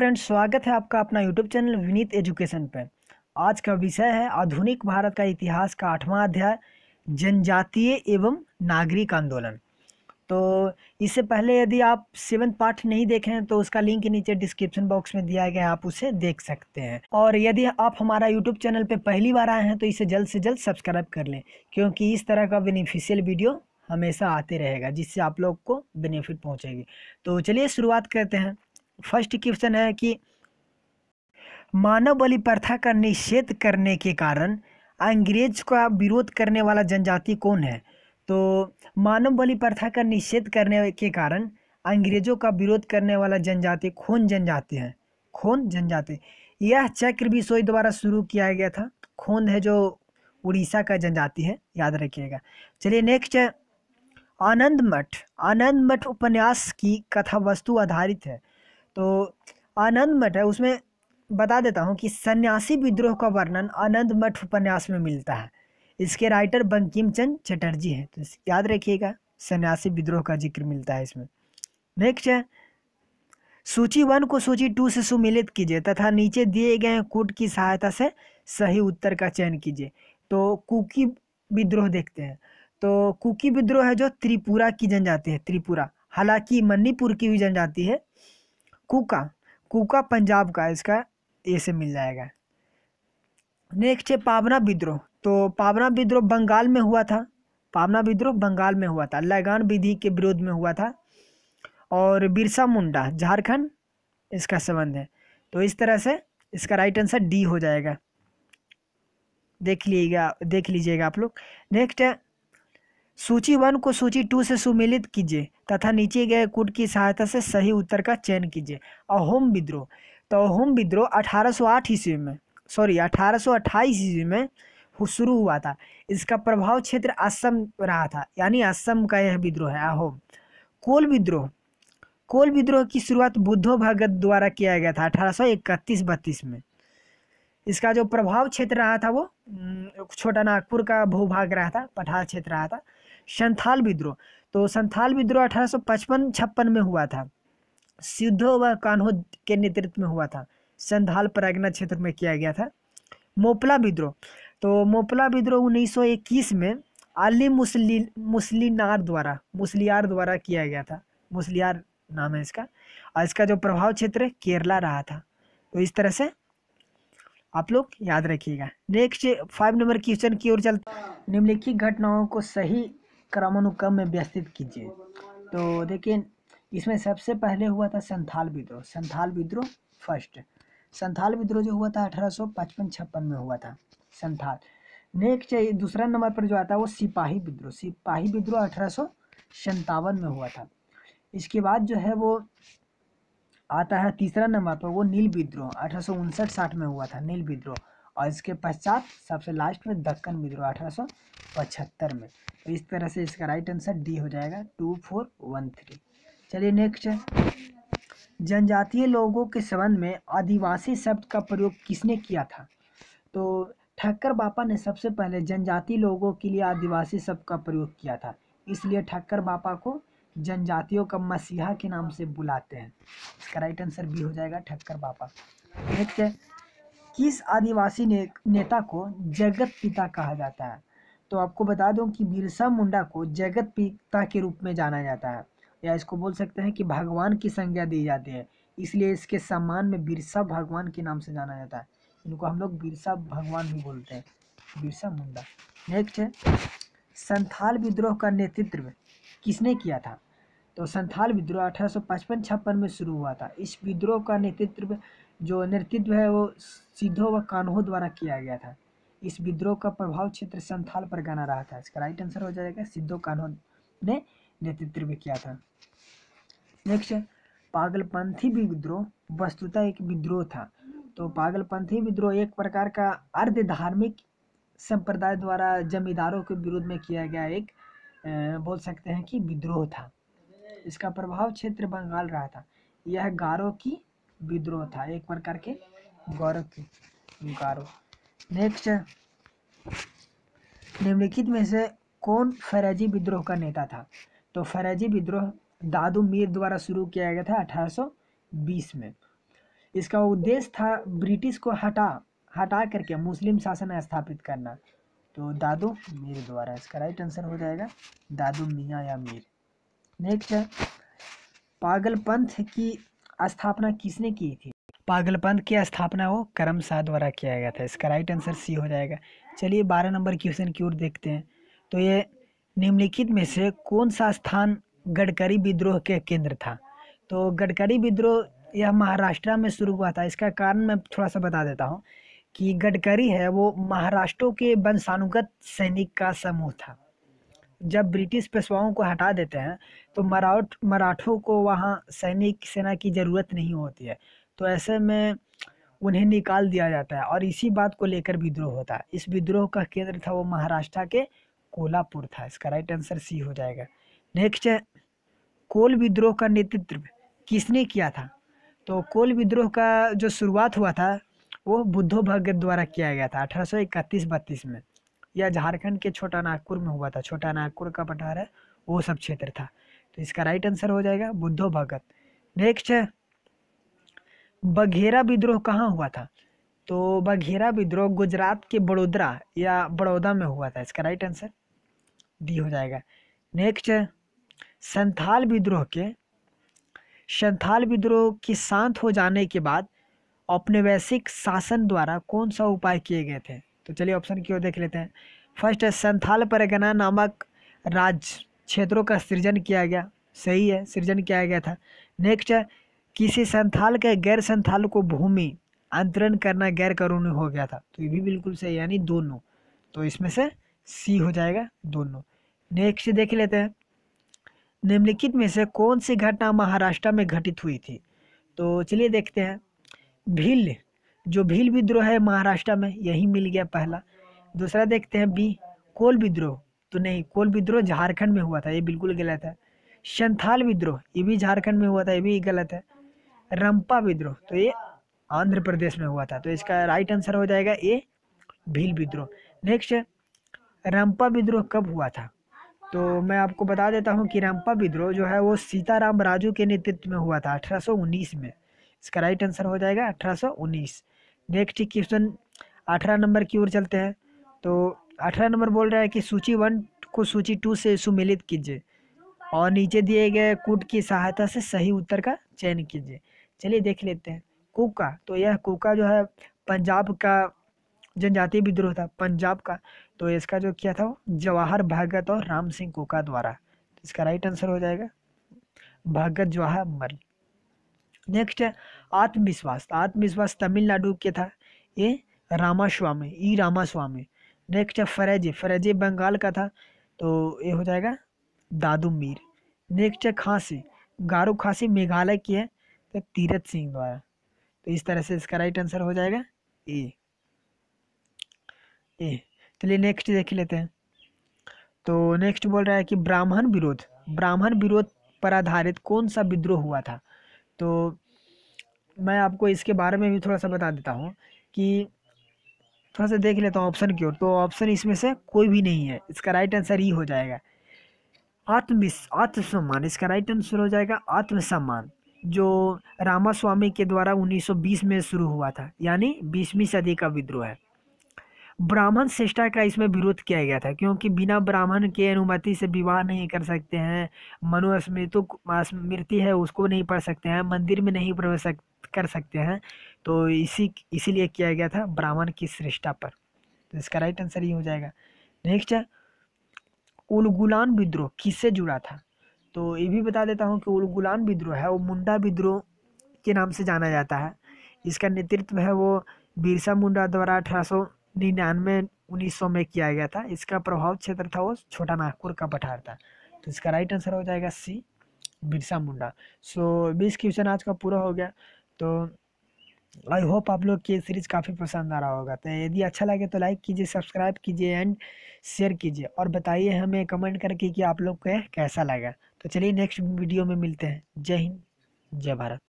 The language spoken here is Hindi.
फ्रेंड्स स्वागत है आपका अपना यूट्यूब चैनल विनीत एजुकेशन पर आज का विषय है आधुनिक भारत का इतिहास का आठवां अध्याय जनजातीय एवं नागरिक आंदोलन तो इससे पहले यदि आप सेवन पार्ट नहीं देखे हैं तो उसका लिंक नीचे डिस्क्रिप्शन बॉक्स में दिया गया है आप उसे देख सकते हैं और यदि आप हमारा यूट्यूब चैनल पर पहली बार आए हैं तो इसे जल्द से जल्द सब्सक्राइब कर लें क्योंकि इस तरह का बेनिफिशियल वीडियो हमेशा आते रहेगा जिससे आप लोग को बेनिफिट पहुंचेगी तो चलिए शुरुआत करते हैं फर्स्ट क्वेश्चन है कि मानव बलि प्रथा का निषेध करने के कारण अंग्रेज का विरोध करने वाला जनजाति कौन है तो मानव बलि प्रथा का निषेध करने के कारण अंग्रेजों का विरोध करने वाला जनजाति खून जनजाति है खून जनजाति यह चक्र भी सोई द्वारा शुरू किया गया था खून है जो उड़ीसा का जनजाति है याद रखिएगा चलिए नेक्स्ट है आनंद मठ आनंद मठ उपन्यास की कथा वस्तु आधारित है तो आनंद मठ है उसमें बता देता हूँ कि सन्यासी विद्रोह का वर्णन आनंद मठ उपन्यास में मिलता है इसके राइटर बंकिम चंद चटर्जी हैं तो याद रखिएगा सन्यासी विद्रोह का जिक्र मिलता है इसमें नेक्स्ट है सूची वन को सूची टू से सुमिलित कीजिए तथा नीचे दिए गए कोट की सहायता से सही उत्तर का चयन कीजिए तो कुकी विद्रोह देखते हैं तो कुकी विद्रोह है जो त्रिपुरा की जनजाति है त्रिपुरा हालांकि मणिपुर की भी जनजाति है कुका कुका पंजाब का इसका ए से मिल जाएगा नेक्स्ट है पावना विद्रोह तो पावना विद्रोह बंगाल में हुआ था पावना विद्रोह बंगाल में हुआ था लगान विधि के विरोध में हुआ था और बिरसा मुंडा झारखंड इसका संबंध है तो इस तरह से इसका राइट आंसर डी हो जाएगा देख लीजिएगा देख लीजिएगा आप लोग नेक्स्ट है सूची वन को सूची टू से सुमिलित कीजिए तथा नीचे गए कुट की सहायता से सही उत्तर का चयन कीजिए अहोम विद्रोह तो अहोम विद्रोह अठारह ईस्वी में सॉरी अठारह ईस्वी में शुरू हुआ था इसका प्रभाव क्षेत्र असम रहा था यानी असम का यह विद्रोह है अहोम कोल विद्रोह कोल विद्रोह की शुरुआत बुद्धो भगत द्वारा किया गया था अठारह सौ इकतीस बत्तीस में इसका जो प्रभाव क्षेत्र रहा था वो छोटा नागपुर का भूभाग रहा था पठार क्षेत्र रहा था संथाल विद्रोह तो संथाल विद्रोह अठारह सौ पचपन छप्पन में हुआ था सिद्धो व कान्हो के नेतृत्व में हुआ था संथाल परागना क्षेत्र में किया गया था मोपला विद्रोह तो मोपला विद्रोह उन्नीस में आली मुसली मुसलिनार द्वारा मुसलियार द्वारा किया गया था मुसलियार नाम है इसका और इसका जो प्रभाव क्षेत्र केरला रहा था तो इस तरह से आप लोग याद रखिएगा नेक्स्ट फाइव नंबर क्वेश्चन की ओर चलते निम्नलिखित घटनाओं को सही क्रमानुक्रम में व्यस्त कीजिए तो देखिए इसमें सबसे पहले हुआ था संथाल विद्रोह संथाल विद्रोह फर्स्ट संथाल विद्रोह जो हुआ था अठारह सौ पचपन छप्पन में हुआ था संथाल नेक्स्ट दूसरा नंबर पर जो आता है वो सिपाही विद्रोह सिपाही विद्रोह अठारह सौ सन्तावन में हुआ था इसके बाद जो है वो आता है तीसरा नंबर पर वो नील विद्रोह अठारह सौ उनसठ साठ में हुआ था नील विद्रोह और इसके पश्चात सबसे लास्ट में दक्कन विद्रोह अठारह सौ पचहत्तर में तो इस तरह से इसका राइट आंसर डी हो जाएगा टू फोर वन थ्री चलिए नेक्स्ट जनजातीय लोगों के संबंध में आदिवासी शब्द का प्रयोग किसने किया था तो ठक्कर बापा ने सबसे पहले जनजाति लोगों के लिए आदिवासी शब्द का प्रयोग किया था इसलिए ठक्कर बापा को जनजातियों का मसीहा के नाम से बुलाते हैं इसका राइट आंसर बी हो जाएगा ठक्कर बापा नेक्स्ट है किस आदिवासी ने, नेता को जगत पिता कहा जाता है तो आपको बता दूं कि बिरसा मुंडा को जगत पिता के रूप में जाना जाता है या इसको बोल सकते हैं कि भगवान की संज्ञा दी जाती है इसलिए इसके सम्मान में बिरसा भगवान के नाम से जाना जाता है इनको हम लोग बिरसा भगवान भी बोलते हैं बिरसा मुंडा नेक्स्ट है संथाल विद्रोह का नेतृत्व किसने किया था तो संथाल विद्रोह अठारह सौ पचपन छप्पन में शुरू हुआ था इस विद्रोह का नेतृत्व जो नेतृत्व है वो सिद्धो व कान्हो द्वारा किया गया था इस विद्रोह का प्रभाव क्षेत्र संथाल पर गाना रहा था इसका राइट आंसर हो जाएगा सिद्धो कान्हो ने नेतृत्व किया था नेक्स्ट पागलपंथी विद्रोह वस्तुतः एक विद्रोह था तो पागलपंथी विद्रोह एक प्रकार का अर्ध धार्मिक संप्रदाय द्वारा जमींदारों के विरोध में किया गया एक बोल सकते हैं कि विद्रोह था इसका प्रभाव क्षेत्र बंगाल रहा था यह गारो की विद्रोह था एक प्रकार के गौरव की गारो नेक्स्ट निम्नलिखित में से कौन फैराजी विद्रोह का नेता था तो फैराजी विद्रोह दादू मीर द्वारा शुरू किया गया था 1820 में इसका उद्देश्य था ब्रिटिश को हटा हटा करके मुस्लिम शासन स्थापित करना तो दादू मीर द्वारा इसका राइट आंसर हो जाएगा दादू मियाँ या मीर नेक्स्ट पागल पंथ की स्थापना किसने की थी पागलपन की स्थापना वो करम शाह द्वारा किया गया था इसका राइट आंसर सी हो जाएगा चलिए बारह नंबर क्वेश्चन की ओर देखते हैं तो ये निम्नलिखित में से कौन सा स्थान गडकरी विद्रोह के केंद्र था तो गडकरी विद्रोह यह महाराष्ट्र में शुरू हुआ था इसका कारण मैं थोड़ा सा बता देता हूँ कि गडकरी है वो महाराष्ट्र के वंशानुगत सैनिक का समूह था जब ब्रिटिश पेशवाओं को हटा देते हैं तो मराठ मराठों को वहाँ सैनिक सेना की ज़रूरत नहीं होती है तो ऐसे में उन्हें निकाल दिया जाता है और इसी बात को लेकर विद्रोह होता है इस विद्रोह का केंद्र था वो महाराष्ट्र के कोल्हापुर था इसका राइट आंसर सी हो जाएगा नेक्स्ट है कोल विद्रोह का नेतृत्व किसने किया था तो कोल विद्रोह का जो शुरुआत हुआ था वो बुद्धो भगत द्वारा किया गया था अठारह सौ इकतीस बत्तीस में यह झारखंड के छोटा नागपुर में हुआ था छोटा नागपुर का पठार है वो सब क्षेत्र था तो इसका राइट आंसर हो जाएगा बुद्धो भगत नेक्स्ट है बघेरा विद्रोह कहाँ हुआ था तो बघेरा विद्रोह गुजरात के बड़ोदरा या बड़ौदा में हुआ था इसका राइट आंसर डी हो जाएगा नेक्स्ट संथाल विद्रोह के संथाल विद्रोह की शांत हो जाने के बाद वैश्विक शासन द्वारा कौन सा उपाय किए गए थे तो चलिए ऑप्शन की ओर देख लेते हैं फर्स्ट है संथाल परगना नामक राज्य क्षेत्रों का सृजन किया गया सही है सृजन किया गया था नेक्स्ट है किसी संथाल के गैर संथाल को भूमि अंतरण करना गैर कानूनी हो गया था तो ये भी बिल्कुल सही यानी दोनों तो इसमें से सी हो जाएगा दोनों नेक्स्ट देख लेते हैं निम्नलिखित में से कौन सी घटना महाराष्ट्र में घटित हुई थी तो चलिए देखते हैं भील जो भील विद्रोह है महाराष्ट्र में यही मिल गया पहला दूसरा देखते हैं बी कोल विद्रोह तो नहीं कोल विद्रोह झारखंड में हुआ था ये बिल्कुल गलत है संथाल विद्रोह ये भी झारखंड में हुआ था ये भी गलत है रंपा विद्रोह तो ये आंध्र प्रदेश में हुआ था तो इसका राइट आंसर हो जाएगा ए भील विद्रोह नेक्स्ट रंपा विद्रोह कब हुआ था तो मैं आपको बता देता हूँ कि रंपा विद्रोह जो है वो सीताराम राजू के नेतृत्व में हुआ था 1819 में इसका राइट आंसर हो जाएगा 1819 नेक्स्ट क्वेश्चन 18 नंबर की ओर चलते हैं तो 18 नंबर बोल रहा है कि सूची वन को सूची टू से सुमिलित कीजिए और नीचे दिए गए कूट की सहायता से सही उत्तर का चयन कीजिए चलिए देख लेते हैं कोका तो यह कोका जो है पंजाब का जनजातीय विद्रोह था पंजाब का तो इसका जो किया था वो जवाहर भगत और राम सिंह कोका द्वारा तो इसका राइट आंसर हो जाएगा भगत जवाहर मल नेक्स्ट है आत्मविश्वास तो आत्मविश्वास तमिलनाडु के था ये रामास्वामी ई रामास्वामी नेक्स्ट है फरेजे फरेजे बंगाल का था तो ये हो जाएगा दादू मीर नेक्स्ट है खांसी गारू खांसी मेघालय की है तो तीरथ सिंह द्वारा तो इस तरह से इसका राइट आंसर हो जाएगा ए ए चलिए नेक्स्ट देख लेते हैं तो नेक्स्ट बोल रहा है कि ब्राह्मण विरोध ब्राह्मण विरोध पर आधारित कौन सा विद्रोह हुआ था तो मैं आपको इसके बारे में भी थोड़ा सा बता देता हूँ कि थोड़ा सा देख लेता हूँ ऑप्शन की ओर तो ऑप्शन इसमें से कोई भी नहीं है इसका राइट आंसर ही हो जाएगा आत्म आत्मसम्मान इसका राइट आंसर हो जाएगा आत्मसम्मान जो रामास्वामी के द्वारा 1920 में शुरू हुआ था यानी बीसवीं सदी का विद्रोह है ब्राह्मण शिष्टा का इसमें विरोध किया गया था क्योंकि बिना ब्राह्मण के अनुमति से विवाह नहीं कर सकते हैं मनुस्मृति स्मृति है उसको नहीं पढ़ सकते हैं मंदिर में नहीं प्रवेश कर सकते हैं तो इसी इसीलिए किया गया था ब्राह्मण की श्रेष्ठा पर तो इसका राइट आंसर ये हो जाएगा नेक्स्ट है उलगुलान विद्रोह किससे जुड़ा था तो ये भी बता देता हूँ कि वो गुलाम विद्रोह है वो मुंडा विद्रोह के नाम से जाना जाता है इसका नेतृत्व है वो बिरसा मुंडा द्वारा अठारह सौ निन्यानवे उन्नीस सौ में किया गया था इसका प्रभाव क्षेत्र था वो छोटा नागपुर का पठार था तो इसका राइट आंसर हो जाएगा सी बिरसा मुंडा सो बीस क्वेश्चन आज का पूरा हो गया तो आई होप आप लोग की सीरीज काफ़ी पसंद आ रहा होगा तो यदि अच्छा लगे तो लाइक कीजिए सब्सक्राइब कीजिए एंड शेयर कीजिए और बताइए हमें कमेंट करके कि आप लोग को कैसा लगा तो चलिए नेक्स्ट वीडियो में मिलते हैं जय हिंद जय भारत